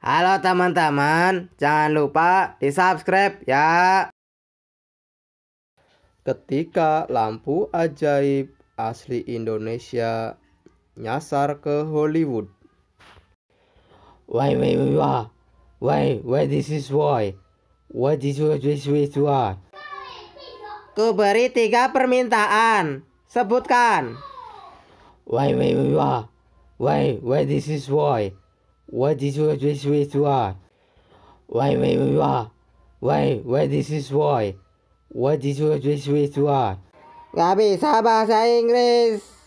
Halo teman-teman, jangan lupa di-subscribe ya. Ketika lampu ajaib asli Indonesia nyasar ke Hollywood. Why, why, why, why, why, why this is why? What is what this is why? beri tiga permintaan, sebutkan. Why, why, why, why, why, why this is why? What this what this is why? Why why why why why this is why? What this what this is why? Gabby Sabasa English.